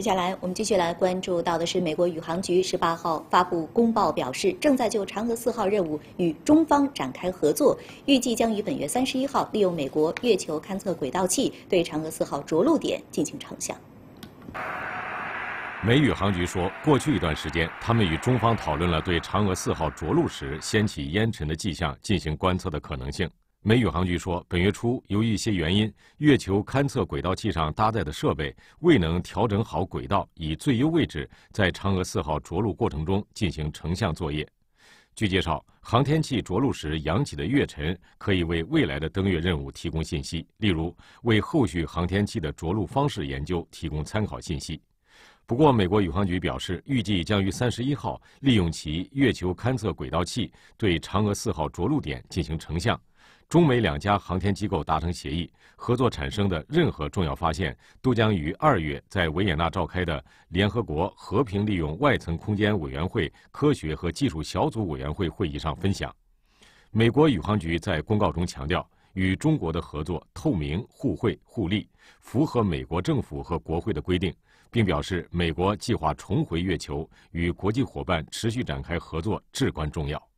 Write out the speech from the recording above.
接下来，我们继续来关注到的是，美国宇航局十八号发布公报表示，正在就嫦娥四号任务与中方展开合作，预计将于本月三十一号利用美国月球勘测轨道器对嫦娥四号着陆点进行成像。美宇航局说，过去一段时间，他们与中方讨论了对嫦娥四号着陆时掀起烟尘的迹象进行观测的可能性。美宇航局说，本月初由于一些原因，月球勘测轨道器上搭载的设备未能调整好轨道，以最优位置在嫦娥四号着陆过程中进行成像作业。据介绍，航天器着陆时扬起的月尘可以为未来的登月任务提供信息，例如为后续航天器的着陆方式研究提供参考信息。不过，美国宇航局表示，预计将于三十一号利用其月球勘测轨道器对嫦娥四号着陆点进行成像。中美两家航天机构达成协议，合作产生的任何重要发现都将于二月在维也纳召开的联合国和平利用外层空间委员会科学和技术小组委员会会议上分享。美国宇航局在公告中强调，与中国的合作透明、互惠、互利，符合美国政府和国会的规定，并表示美国计划重回月球，与国际伙伴持续展开合作至关重要。